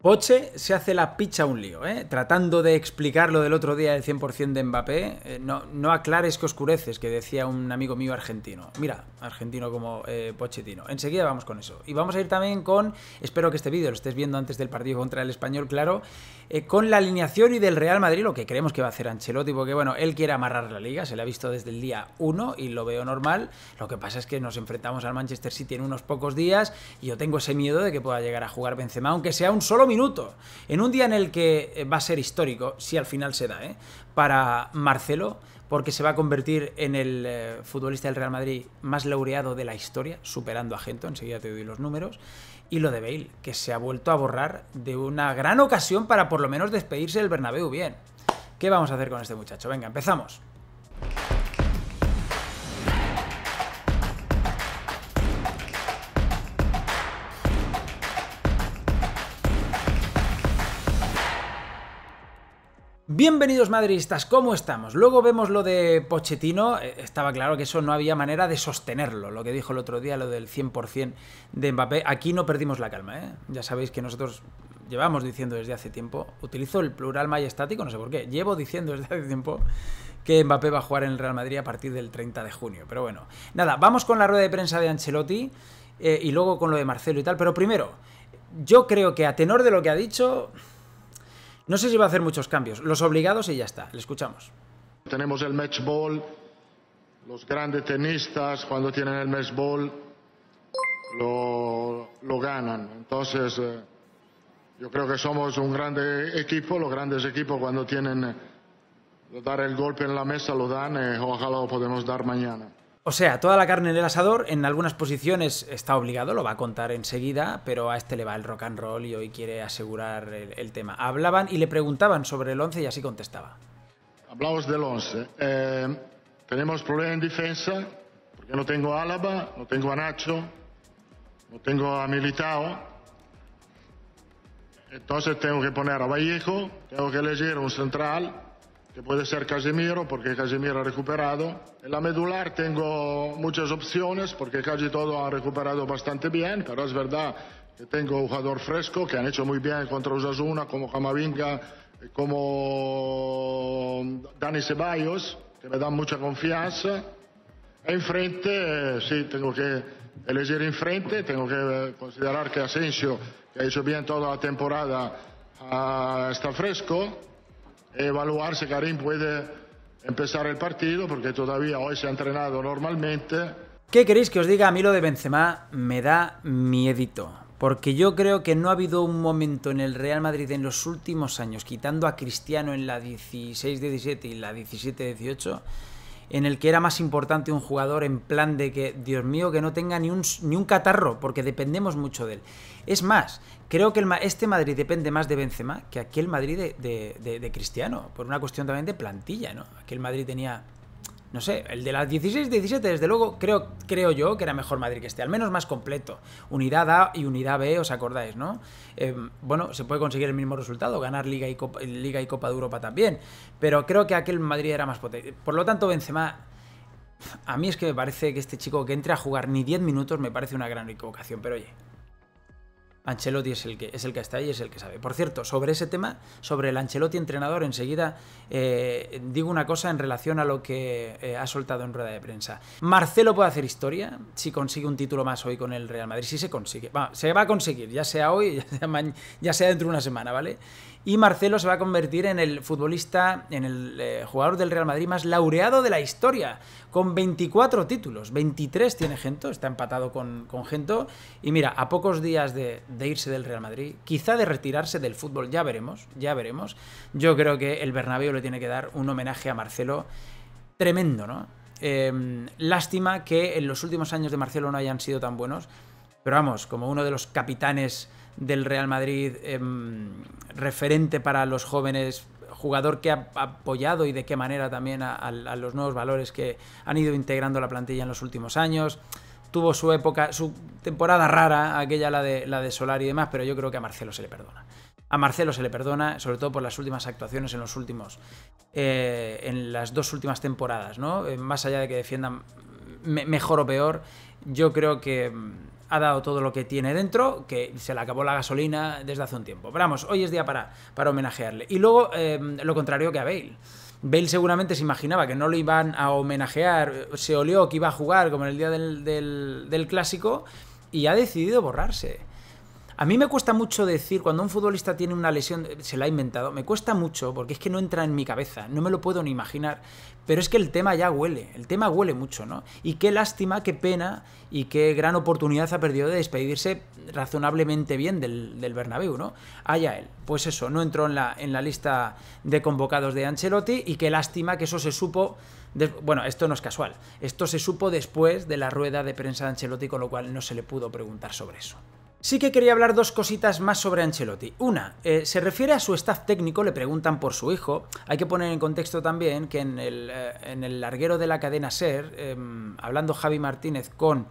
Poche se hace la picha un lío, ¿eh? Tratando de explicar lo del otro día del 100% de Mbappé, eh, no, no, aclares que oscureces, que decía un amigo mío argentino. Mira, argentino como pochetino. Eh, Pochettino. Enseguida vamos con eso. Y vamos a ir también con, espero que este vídeo lo estés viendo antes del partido contra el Español, claro, con la alineación y del Real Madrid, lo que creemos que va a hacer Ancelotti, porque bueno, él quiere amarrar la liga, se le ha visto desde el día 1 y lo veo normal. Lo que pasa es que nos enfrentamos al Manchester City en unos pocos días y yo tengo ese miedo de que pueda llegar a jugar Benzema, aunque sea un solo minuto, en un día en el que eh, va a ser histórico, si al final se da, ¿eh? para Marcelo, porque se va a convertir en el eh, futbolista del Real Madrid más laureado de la historia, superando a Gento, enseguida te doy los números, y lo de Bale, que se ha vuelto a borrar de una gran ocasión para por lo menos despedirse del Bernabéu bien. ¿Qué vamos a hacer con este muchacho? Venga, empezamos. Bienvenidos madridistas, ¿cómo estamos? Luego vemos lo de Pochettino, eh, estaba claro que eso no había manera de sostenerlo, lo que dijo el otro día, lo del 100% de Mbappé, aquí no perdimos la calma, ¿eh? ya sabéis que nosotros llevamos diciendo desde hace tiempo, utilizo el plural majestático, no sé por qué, llevo diciendo desde hace tiempo que Mbappé va a jugar en el Real Madrid a partir del 30 de junio, pero bueno, nada, vamos con la rueda de prensa de Ancelotti eh, y luego con lo de Marcelo y tal, pero primero, yo creo que a tenor de lo que ha dicho no sé si va a hacer muchos cambios, los obligados y ya está, le escuchamos. Tenemos el match ball, los grandes tenistas cuando tienen el match ball lo, ganan. Entonces, eh, yo creo que somos un grande equipo, los grandes equipos cuando tienen que eh, dar el golpe en la mesa lo dan, y eh, ojalá lo podemos dar mañana. O sea, toda la carne en el asador, en algunas posiciones está obligado, lo va a contar enseguida, pero a este le va el rock and roll y hoy quiere asegurar el, tema. Hablaban y le preguntaban sobre el 11 y así contestaba. Hablamos del 11. Eh, tenemos problemas en defensa, porque no tengo a Álava, no tengo a Nacho, no tengo a Militao. Entonces tengo que poner a Vallejo, tengo que elegir un central que puede ser casimiro porque Casemiro ha recuperado. En la medular tengo muchas opciones, porque casi todo ha recuperado bastante bien, pero es verdad que tengo un jugador fresco que han hecho muy bien contra Osasuna, como Camavinga, como Dani Ceballos, que me dan mucha confianza. enfrente, eh, sí, tengo que elegir enfrente, tengo que considerar que Asensio, que ha hecho bien toda la temporada, ah, está fresco evaluarse Karim puede empezar el partido porque todavía hoy se ha entrenado normalmente. ¿Qué queréis que os diga? A mí lo de Benzema me da miedito. Porque yo creo que no ha habido un momento en el Real Madrid en los últimos años, quitando a Cristiano en la 16-17 y la 17-18, en el que era más importante un jugador en plan de que, Dios mío, que no tenga ni un, ni un catarro, porque dependemos mucho de él. Es más, creo que el, este Madrid depende más de Benzema que aquel Madrid de, Cristiano, por una cuestión también de plantilla, ¿no? Aquel Madrid tenía no sé, el de las 16-17, desde luego, creo, creo yo que era mejor Madrid que este, al menos más completo. Unidad A y unidad B, os acordáis, ¿no? Eh, bueno, se puede conseguir el mismo resultado, ganar Liga y, Copa, Liga y Copa de Europa también, pero creo que aquel Madrid era más potente. Por lo tanto, Benzema a mí es que me parece que este chico que entre a jugar ni 10 minutos me parece una gran equivocación, pero oye, Ancelotti es el que, es el que está ahí, es el que sabe. Por cierto, sobre ese tema, sobre el Ancelotti entrenador, enseguida eh, digo una cosa en relación a lo que eh, ha soltado en rueda de prensa. Marcelo puede hacer historia si consigue un título más hoy con el Real Madrid, si se consigue. se va a conseguir, ya sea hoy, ya sea, ya sea dentro de una semana, ¿vale? y Marcelo se va a convertir en el futbolista, en el eh, jugador del Real Madrid más laureado de la historia, con 24 títulos, 23 tiene Gento, está empatado con, con Gento, y mira, a pocos días de, irse del Real Madrid, quizá de retirarse del fútbol, ya veremos, ya veremos, yo creo que el Bernabéu le tiene que dar un homenaje a Marcelo tremendo, ¿no? Em, lástima que en los últimos años de Marcelo no hayan sido tan buenos, pero vamos, como uno de los capitanes del Real Madrid em, referente para los jóvenes, jugador que ha apoyado y de qué manera también a, los nuevos valores que han ido integrando la plantilla en los últimos años tuvo su época, su temporada rara, aquella la de, la de Solar y demás, pero yo creo que a Marcelo se le perdona. A Marcelo se le perdona, sobre todo por las últimas actuaciones en los últimos, eh, en las dos últimas temporadas, ¿no? Eh, más allá de que defiendan mejor o peor, yo creo que mm, ha dado todo lo que tiene dentro, que se le acabó la gasolina desde hace un tiempo. Pero vamos, hoy es día para, para homenajearle. Y luego, em, lo contrario que a Bale. Bale seguramente se imaginaba que no lo iban a homenajear, se olió que iba a jugar como en el día del, del, del clásico y ha decidido borrarse. A mí me cuesta mucho decir, cuando un futbolista tiene una lesión, se la ha inventado, me cuesta mucho porque es que no entra en mi cabeza, no me lo puedo ni imaginar. Pero es que el tema ya huele, el tema huele mucho, ¿no? Y qué lástima, qué pena y qué gran oportunidad ha perdido de despedirse razonablemente bien del, del Bernabéu, ¿no? Allá él. Pues eso, no entró en la, en la lista de convocados de Ancelotti y qué lástima que eso se supo bueno, esto no es casual. Esto se supo después de la rueda de prensa de Ancelotti, con lo cual no se le pudo preguntar sobre eso. Sí que quería hablar dos cositas más sobre Ancelotti. Una, eh, se refiere a su staff técnico, le preguntan por su hijo. Hay que poner en contexto también que en el, eh, larguero de la cadena SER, em, hablando Javi Martínez con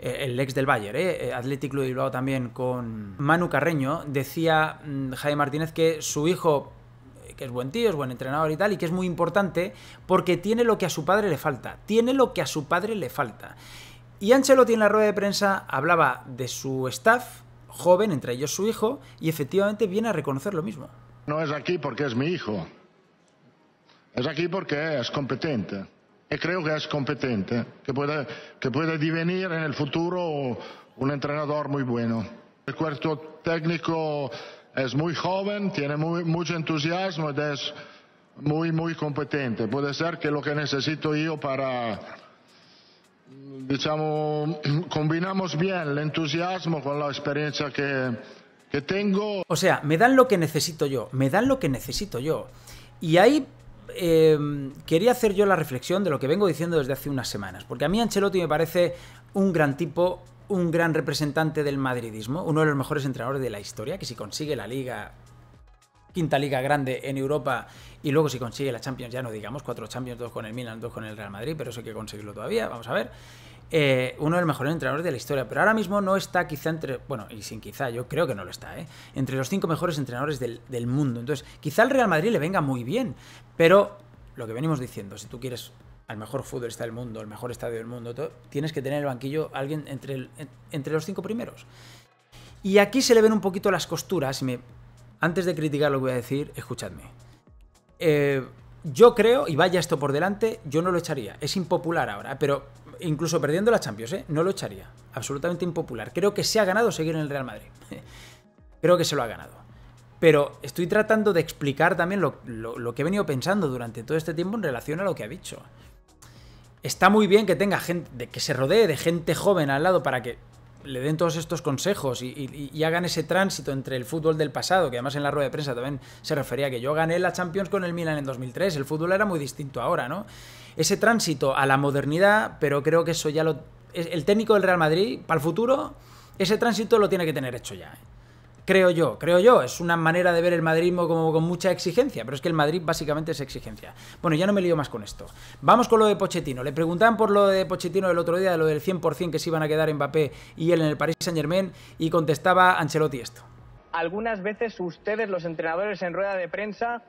eh, el ex del Bayern, Atlético Athletic Club de Bilbao también con Manu Carreño, decía mm, Javi Martínez que su hijo que es buen tío, es buen entrenador y tal, y que es muy importante porque tiene lo que a su padre le falta. Tiene lo que a su padre le falta. Y Ancelotti en la rueda de prensa hablaba de su staff joven, entre ellos su hijo, y efectivamente viene a reconocer lo mismo. No es aquí porque es mi hijo, es aquí porque es competente. Y creo que es competente, que puede, que puede devenir en el futuro un entrenador muy bueno. El cuerpo técnico es muy joven, tiene mucho entusiasmo y es muy, muy competente. Puede ser que lo que necesito yo para Diciamo, combinamos bien el entusiasmo con la experiencia que, tengo. O sea, me dan lo que necesito yo, me dan lo que necesito yo. Y ahí em, quería hacer yo la reflexión de lo que vengo diciendo desde hace unas semanas, porque a mí Ancelotti me parece un gran tipo, un gran representante del madridismo, uno de los mejores entrenadores de la historia, que si consigue la liga quinta liga grande en Europa y luego si consigue la Champions, ya no digamos, cuatro Champions, dos con el Milan, dos con el Real Madrid, pero eso hay que conseguirlo todavía, vamos a ver. Eh, uno de los mejores entrenadores de la historia, pero ahora mismo no está quizá entre, bueno, y sin quizá, yo creo que no lo está, ¿eh? entre los cinco mejores entrenadores del, mundo. Entonces, quizá al Real Madrid le venga muy bien, pero lo que venimos diciendo, si tú quieres al mejor futbolista del mundo, el mejor estadio del mundo, tienes que tener en el banquillo alguien entre, entre los cinco primeros. Y aquí se le ven un poquito las costuras, y me, antes de criticar lo que voy a decir, escuchadme. Eh, yo creo, y vaya esto por delante, yo no lo echaría. Es impopular ahora, pero incluso perdiendo la Champions, ¿eh? no lo echaría. Absolutamente impopular. Creo que se ha ganado seguir en el Real Madrid. creo que se lo ha ganado. Pero estoy tratando de explicar también lo, lo que he venido pensando durante todo este tiempo en relación a lo que ha dicho está muy bien que tenga gente, que se rodee de gente joven al lado para que le den todos estos consejos y, hagan ese tránsito entre el fútbol del pasado, que además en la rueda de prensa también se refería a que yo gané la Champions con el Milan en 2003, el fútbol era muy distinto ahora, ¿no? Ese tránsito a la modernidad, pero creo que eso ya lo... El técnico del Real Madrid, para el futuro, ese tránsito lo tiene que tener hecho ya. ¿eh? creo yo, creo yo. Es una manera de ver el madridismo como con mucha exigencia, pero es que el Madrid básicamente es exigencia. Bueno, ya no me lío más con esto. Vamos con lo de Pochettino. Le preguntaban por lo de Pochettino el otro día, lo del 100% que se iban a quedar Mbappé y él en el Paris Saint-Germain, y contestaba Ancelotti esto. Algunas veces ustedes, los entrenadores en rueda de prensa,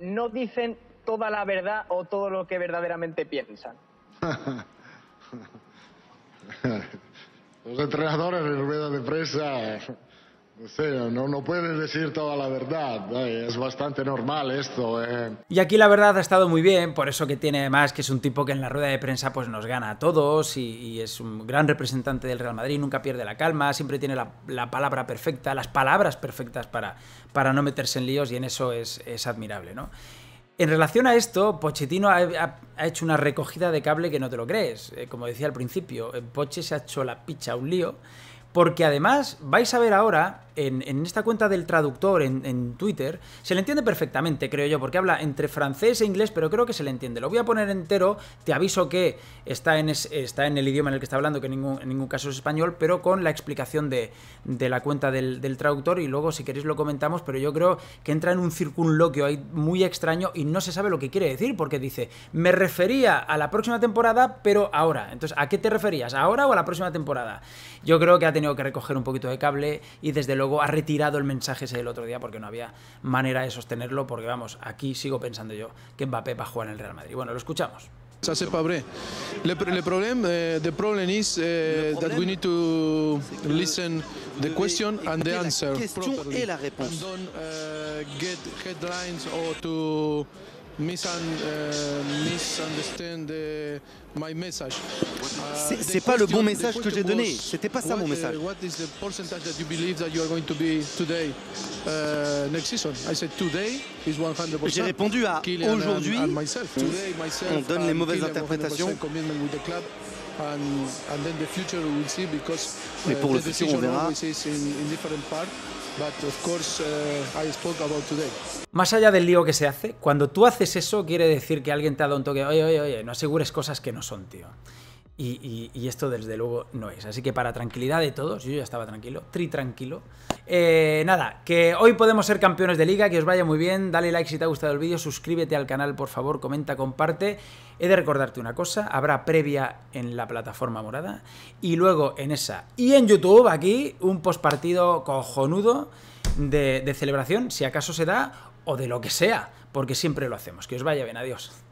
no dicen toda la verdad o todo lo que verdaderamente piensan. los entrenadores en rueda de prensa no, no puedes decir toda la verdad, es bastante normal esto. Eh. Y aquí la verdad ha estado muy bien, por eso que tiene más que es un tipo que en la rueda de prensa pues nos gana a todos y, es un gran representante del Real Madrid, nunca pierde la calma, siempre tiene la, palabra perfecta, las palabras perfectas para, para, no meterse en líos y en eso es, admirable, ¿no? En relación a esto, Pochettino ha, hecho una recogida de cable que no te lo crees. Eh, como decía al principio, eh, Poche se ha hecho la picha un lío porque además vais a ver ahora, en, esta cuenta del traductor en, Twitter, se le entiende perfectamente, creo yo, porque habla entre francés e inglés, pero creo que se le entiende. Lo voy a poner entero, te aviso que está en, está en el idioma en el que está hablando, que en ningún, caso es español, pero con la explicación de, la cuenta del, traductor y luego si queréis lo comentamos, pero yo creo que entra en un circunloquio ahí muy extraño y no se sabe lo que quiere decir, porque dice, me refería a la próxima temporada, pero ahora. Entonces, ¿a qué te referías? ¿Ahora o a la próxima temporada? Yo creo que ha tenido que recoger un poquito de cable y desde luego ha retirado el mensaje ese del otro día porque no había manera de sostenerlo, porque vamos, aquí sigo pensando yo que Mbappé va a jugar en el Real Madrid. Bueno, lo escuchamos. Ça c'est pas vrai. Le, le problème, eh, the problem is eh, that we need to listen the question and the answer. La question Y la réponse. And don't, uh, get headlines or to Euh, euh, c'est euh, pas le bon message que j'ai donné. C'était pas ça mon message. J'ai répondu à aujourd'hui. On donne les mauvaises interprétations. Mais uh, pour le futur, on verra. Uh, Más allá del lío que se hace, cuando tú haces eso quiere decir que alguien te ha dado un toque, oye, oye, oye, no asegures cosas que no son, tío. Y, esto desde luego no es. Así que para tranquilidad de todos, yo ya estaba tranquilo, tri tranquilo. Eh, nada, que hoy podemos ser campeones de liga, que os vaya muy bien, dale like si te ha gustado el vídeo, suscríbete al canal por favor, comenta, comparte. He de recordarte una cosa, habrá previa en la plataforma morada y luego en esa y en YouTube aquí un postpartido cojonudo de, de celebración, si acaso se da, o de lo que sea, porque siempre lo hacemos. Que os vaya bien, adiós.